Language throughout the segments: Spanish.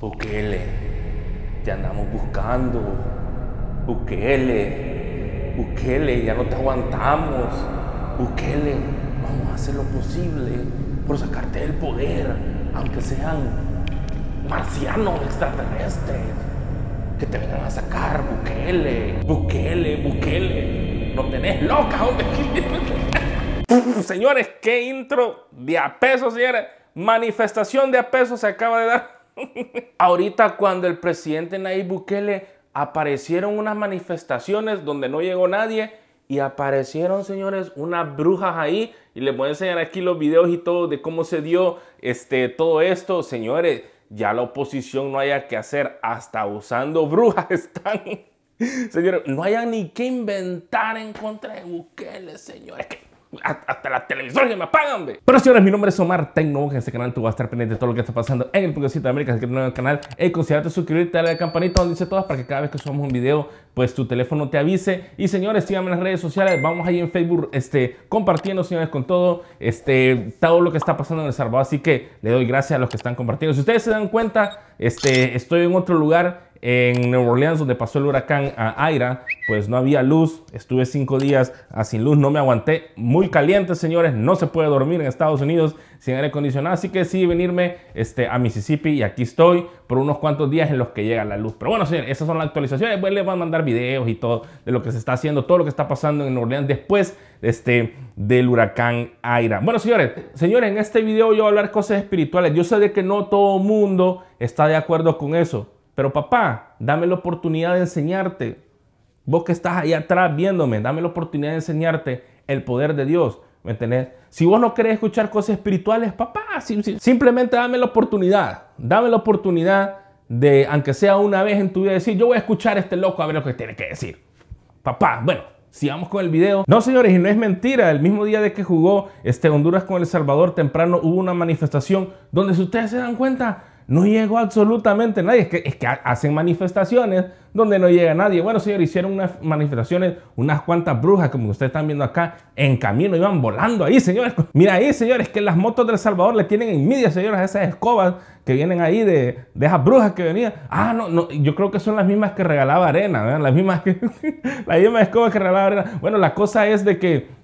Bukele, te andamos buscando. Bukele, Bukele, ya no te aguantamos. Bukele, vamos a hacer lo posible por sacarte del poder, aunque sean marcianos extraterrestres. Que te vengan a sacar, Bukele, Bukele, Bukele. No tenés loca, señores, qué intro de apeso, señores. Manifestación de apeso se acaba de dar. Ahorita cuando el presidente Nayib Bukele aparecieron unas manifestaciones donde no llegó nadie y aparecieron, señores, unas brujas ahí y les voy a enseñar aquí los videos y todo de cómo se dio este todo esto, señores. Ya la oposición no haya que hacer, hasta usando brujas están. Señores, no haya ni que inventar en contra de Bukele, señores hasta la televisión que me apagan, Pero señores, mi nombre es Omar Tecno, en este canal tú vas a estar pendiente de todo lo que está pasando en el Pueblecito de América, así que nuevo canal, hey, eh, considerate suscribirte, a la campanita donde dice todas para que cada vez que subamos un video, pues tu teléfono te avise. Y señores, síganme en las redes sociales, vamos ahí en Facebook, este, compartiendo, señores, con todo, este, todo lo que está pasando en El Salvador, así que le doy gracias a los que están compartiendo. Si ustedes se dan cuenta, este, estoy en otro lugar, en Nueva Orleans, donde pasó el huracán a Aira, pues no había luz. Estuve cinco días ah, sin luz, no me aguanté. Muy caliente, señores. No se puede dormir en Estados Unidos sin aire acondicionado. Así que sí, venirme este, a Mississippi y aquí estoy por unos cuantos días en los que llega la luz. Pero bueno, señores, esas son las actualizaciones. Pues les voy a mandar videos y todo de lo que se está haciendo, todo lo que está pasando en Nueva Orleans después este, del huracán Aira. Bueno, señores, señores, en este video yo voy a hablar cosas espirituales. Yo sé de que no todo mundo está de acuerdo con eso pero papá, dame la oportunidad de enseñarte. Vos que estás ahí atrás viéndome, dame la oportunidad de enseñarte el poder de Dios. ¿Me entendés? Si vos no querés escuchar cosas espirituales, papá, simplemente dame la oportunidad. Dame la oportunidad de, aunque sea una vez en tu vida, decir, yo voy a escuchar a este loco a ver lo que tiene que decir. Papá, bueno, sigamos con el video. No, señores, y no es mentira. El mismo día de que jugó este, Honduras con El Salvador, temprano hubo una manifestación donde, si ustedes se dan cuenta, no llegó absolutamente nadie. Es que, hacen manifestaciones donde no llega nadie. Bueno, señor, hicieron unas manifestaciones, unas cuantas brujas, como ustedes están viendo acá, en camino, iban volando ahí, señores. Mira ahí, señores, que las motos del Salvador le tienen envidia, señores, a esas escobas que vienen ahí de, de esas brujas que venían. Ah, no, no, yo creo que son las mismas que regalaba arena, ¿verdad? Las mismas que, las mismas escobas que regalaba arena. Bueno, la cosa es de que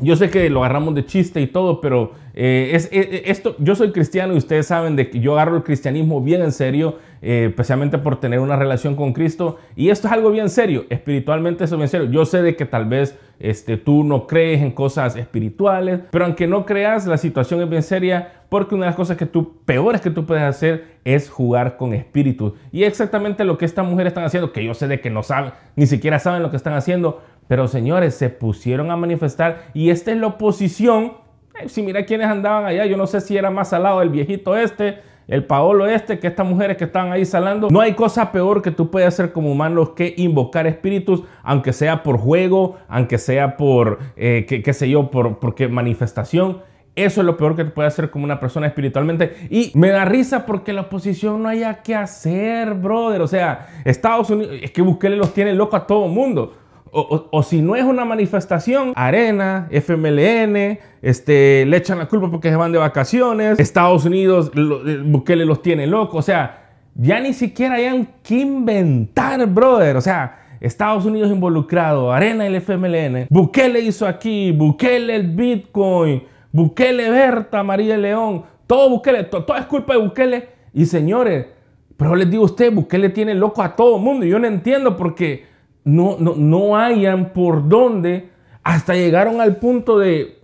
yo sé que lo agarramos de chiste y todo, pero eh, eh, esto, yo soy cristiano y ustedes saben de que yo agarro el cristianismo bien en serio, eh, especialmente por tener una relación con Cristo. Y esto es algo bien serio, espiritualmente eso es bien serio. Yo sé de que tal vez este, tú no crees en cosas espirituales, pero aunque no creas, la situación es bien seria porque una de las cosas que tú, peores que tú puedes hacer es jugar con espíritus. Y exactamente lo que estas mujeres están haciendo, que yo sé de que no saben, ni siquiera saben lo que están haciendo, pero señores, se pusieron a manifestar y esta es la oposición. Eh, si mira quiénes andaban allá, yo no sé si era más al lado el viejito este, el Paolo este, que estas mujeres que estaban ahí salando. No hay cosa peor que tú puedes hacer como humanos que invocar espíritus, aunque sea por juego, aunque sea por, eh, qué, sé yo, por porque manifestación. Eso es lo peor que te puede hacer como una persona espiritualmente. Y me da risa porque la oposición no haya que hacer, brother. O sea, Estados Unidos, es que Bukele los tiene loco a todo mundo. O, si no es una manifestación, Arena, FMLN, este, le echan la culpa porque se van de vacaciones, Estados Unidos, eh, Bukele los tiene locos, o sea, ya ni siquiera hayan que inventar, brother, o sea... Estados Unidos involucrado, Arena el FMLN, Bukele hizo aquí, Bukele el Bitcoin, Bukele Berta, María León, todo Bukele, es culpa de Bukele. Y señores, pero les digo a ustedes, Bukele tiene loco a todo el mundo. Yo no entiendo por qué no, no, no hayan por dónde, hasta llegaron al punto de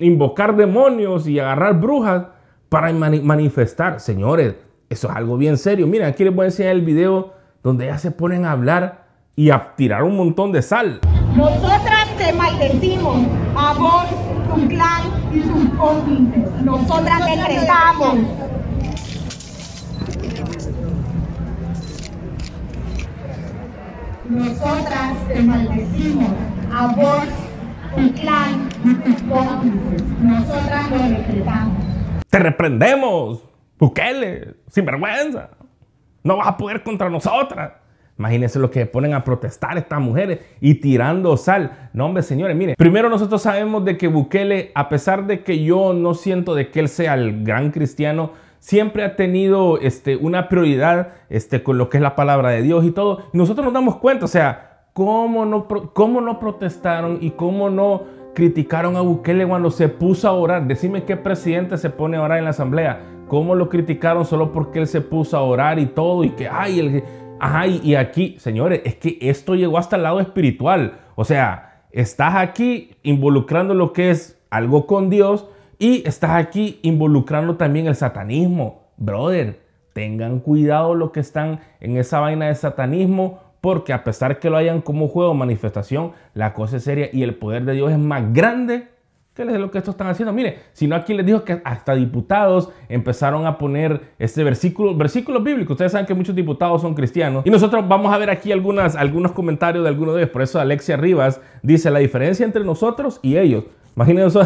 invocar demonios y agarrar brujas para manifestar. Señores, eso es algo bien serio. Mira, aquí les voy a enseñar el video donde ya se ponen a hablar y a tirar un montón de sal. Nosotras te maldecimos a vos, tu clan y sus cómplices. Nosotras decretamos nosotras te maldecimos a vos, tu clan y tus cómplices. Nosotras lo decretamos. Te reprendemos, Bukele, sinvergüenza. No vas a poder contra nosotras. Imagínense lo que ponen a protestar estas mujeres y tirando sal. No, hombre, señores, miren. Primero nosotros sabemos de que Bukele, a pesar de que yo no siento de que él sea el gran cristiano, siempre ha tenido este, una prioridad este, con lo que es la palabra de Dios y todo. nosotros nos damos cuenta, o sea, cómo no, cómo no protestaron y cómo no criticaron a Bukele cuando se puso a orar. Decime qué presidente se pone a orar en la asamblea. ¿Cómo lo criticaron solo porque él se puso a orar y todo? Y que, ay, el, ay y aquí, señores, es que esto llegó hasta el lado espiritual. O sea, estás aquí involucrando lo que es algo con Dios y estás aquí involucrando también el satanismo. Brother, tengan cuidado los que están en esa vaina de satanismo, porque a pesar que lo hayan como juego o manifestación, la cosa es seria y el poder de Dios es más grande que lo que estos están haciendo. Mire, si sino aquí les digo que hasta diputados empezaron a poner este versículo, versículos bíblicos. Ustedes saben que muchos diputados son cristianos. Y nosotros vamos a ver aquí algunas, algunos comentarios de algunos de ellos. Por eso Alexia Rivas dice, la diferencia entre nosotros y ellos Imagínense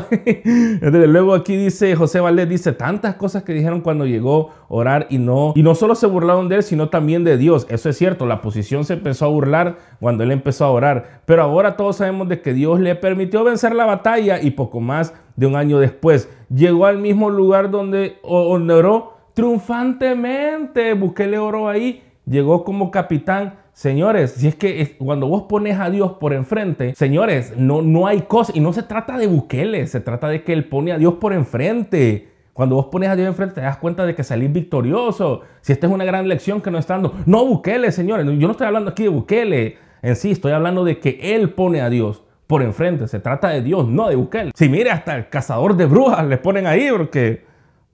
Desde luego aquí dice José Valdés, dice tantas cosas que dijeron cuando llegó a orar y no, y no solo se burlaron de él, sino también de Dios. Eso es cierto, la posición se empezó a burlar cuando él empezó a orar. Pero ahora todos sabemos de que Dios le permitió vencer la batalla y poco más de un año después llegó al mismo lugar donde oró triunfantemente. Busqué le oro ahí, llegó como capitán Señores, si es que cuando vos pones a Dios por enfrente, señores, no, no hay cosa. Y no se trata de Bukele, se trata de que Él pone a Dios por enfrente. Cuando vos pones a Dios enfrente, te das cuenta de que salís victorioso. Si esta es una gran lección que no está dando. No Bukele, señores. Yo no estoy hablando aquí de Bukele en sí, estoy hablando de que Él pone a Dios por enfrente. Se trata de Dios, no de Bukele. Si mire, hasta el cazador de brujas le ponen ahí porque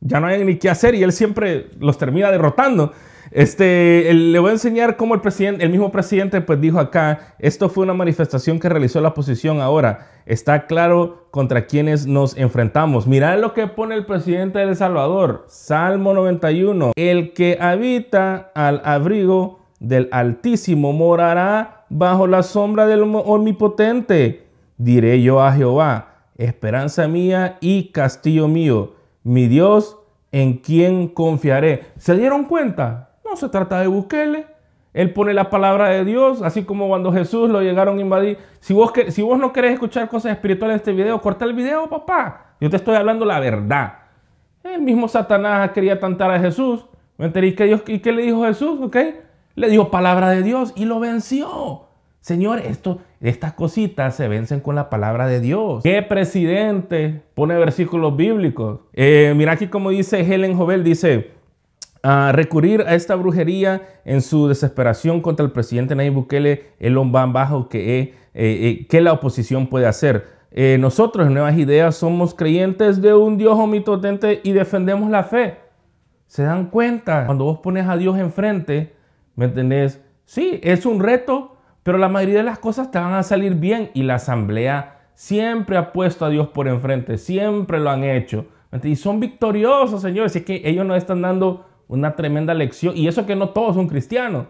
ya no hay ni qué hacer y Él siempre los termina derrotando. Este, le voy a enseñar cómo el el mismo presidente, pues dijo acá, esto fue una manifestación que realizó la oposición ahora. Está claro contra quienes nos enfrentamos. Mirad lo que pone el presidente del Salvador, Salmo 91. El que habita al abrigo del Altísimo morará bajo la sombra del Omnipotente. Diré yo a Jehová, esperanza mía y castillo mío, mi Dios en quien confiaré. ¿Se dieron cuenta? No se trata de Bukele. Él pone la palabra de Dios, así como cuando Jesús lo llegaron a invadir. Si vos, si vos no querés escuchar cosas espirituales en este video, corta el video, papá. Yo te estoy hablando la verdad. El mismo Satanás quería tantar a Jesús. ¿Me ¿Y qué, le dijo Jesús? Le dio palabra de Dios y lo venció. Señor, esto, estas cositas se vencen con la palabra de Dios. ¿Qué presidente pone versículos bíblicos? Eh, mira aquí como dice Helen Jovel, dice, a recurrir a esta brujería en su desesperación contra el presidente Nayib Bukele, el hombán bajo eh, eh, eh, que, la oposición puede hacer. nosotros en Nuevas Ideas somos creyentes de un Dios omnipotente y defendemos la fe. ¿Se dan cuenta? Cuando vos pones a Dios enfrente, ¿me entendés? Sí, es un reto, pero la mayoría de las cosas te van a salir bien y la asamblea siempre ha puesto a Dios por enfrente, siempre lo han hecho. y son victoriosos, señores, es que ellos no están dando una tremenda lección. Y eso que no todos son cristianos.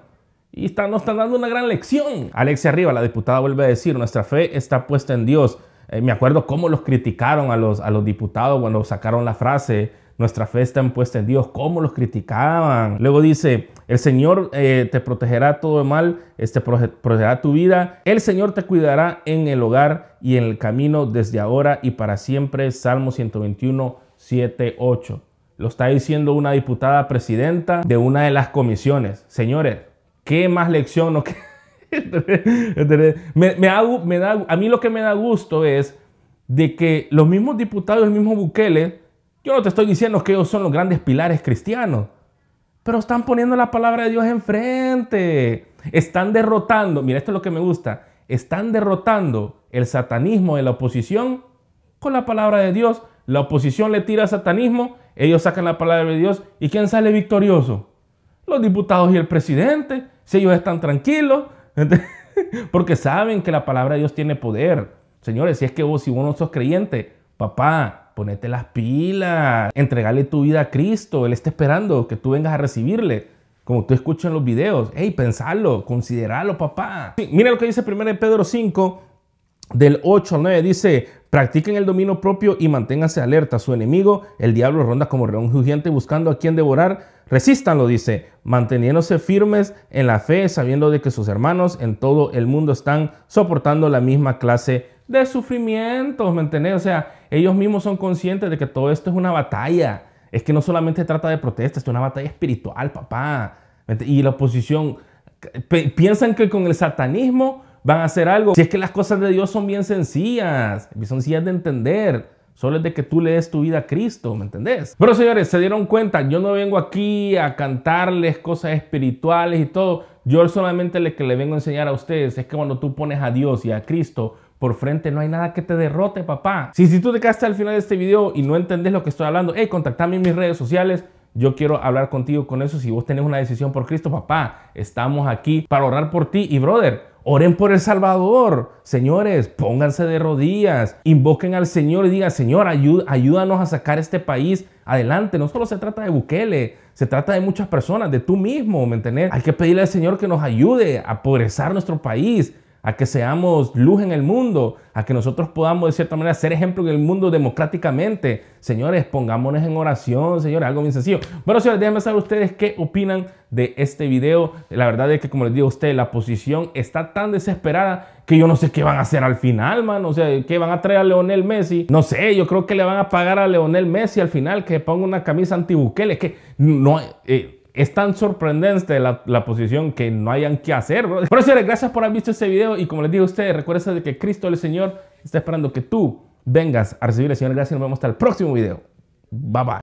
Y están, nos están dando una gran lección. Alexia Arriba, la diputada, vuelve a decir, nuestra fe está puesta en Dios. Eh, me acuerdo cómo los criticaron a los, a los diputados cuando sacaron la frase, nuestra fe está puesta en Dios, cómo los criticaban. Luego dice, el Señor eh, te protegerá todo mal, este, protegerá tu vida, el Señor te cuidará en el hogar y en el camino desde ahora y para siempre. Salmo 121, 7, 8. Lo está diciendo una diputada presidenta de una de las comisiones. Señores, ¿qué más lección o me, me, me da, a mí lo que me da gusto es de que los mismos diputados, el mismo Bukele, yo no te estoy diciendo que ellos son los grandes pilares cristianos, pero están poniendo la palabra de Dios enfrente. Están derrotando, mira, esto es lo que me gusta, están derrotando el satanismo de la oposición con la palabra de Dios la oposición le tira satanismo, ellos sacan la palabra de Dios y ¿quién sale victorioso? Los diputados y el presidente, si ellos están tranquilos, porque saben que la palabra de Dios tiene poder. Señores, si es que vos, si vos no sos creyente, papá, ponete las pilas, entregale tu vida a Cristo, Él está esperando que tú vengas a recibirle. Como tú escuchas en los videos, hey, pensalo, consideralo, papá. mira lo que dice 1 Pedro 5, del 8 al 9 dice, practiquen el dominio propio y manténganse alerta. a Su enemigo, el diablo, ronda como león rugiente buscando a quien devorar. Resístanlo, dice, manteniéndose firmes en la fe, sabiendo de que sus hermanos en todo el mundo están soportando la misma clase de sufrimientos, ¿me O sea, ellos mismos son conscientes de que todo esto es una batalla. Es que no solamente trata de protestas, es una batalla espiritual, papá. Y la oposición, piensan que con el satanismo van a hacer algo. Si es que las cosas de Dios son bien sencillas, son sencillas de entender. Solo es de que tú le des tu vida a Cristo, ¿me entendés? Pero señores, se dieron cuenta, yo no vengo aquí a cantarles cosas espirituales y todo. Yo solamente lo que le vengo a enseñar a ustedes es que cuando tú pones a Dios y a Cristo por frente, no hay nada que te derrote, papá. Si, si tú te quedaste al final de este video y no entendés lo que estoy hablando, hey, contactame en mis redes sociales. Yo quiero hablar contigo con eso. Si vos tenés una decisión por Cristo, papá, estamos aquí para orar por ti. Y brother, Oren por El Salvador. Señores, pónganse de rodillas, invoquen al Señor y digan, Señor, ayúdanos a sacar este país adelante. No solo se trata de Bukele, se trata de muchas personas, de tú mismo, ¿me Hay que pedirle al Señor que nos ayude a progresar nuestro país a que seamos luz en el mundo, a que nosotros podamos de cierta manera ser ejemplo en el mundo democráticamente. Señores, pongámonos en oración, señores, algo bien sencillo. Bueno, señores, déjenme saber ustedes qué opinan de este video. La verdad es que, como les digo a ustedes, la posición está tan desesperada que yo no sé qué van a hacer al final, man. O sea, ¿qué van a traer a Leonel Messi? No sé, yo creo que le van a pagar a Leonel Messi al final que ponga una camisa anti-Bukele. Que no... Eh, es tan sorprendente la, la, posición que no hayan que hacer, Por gracias por haber visto este video y como les digo a ustedes, recuerden de que Cristo el Señor está esperando que tú vengas a recibir el Señor. Gracias y nos vemos hasta el próximo video. Bye bye.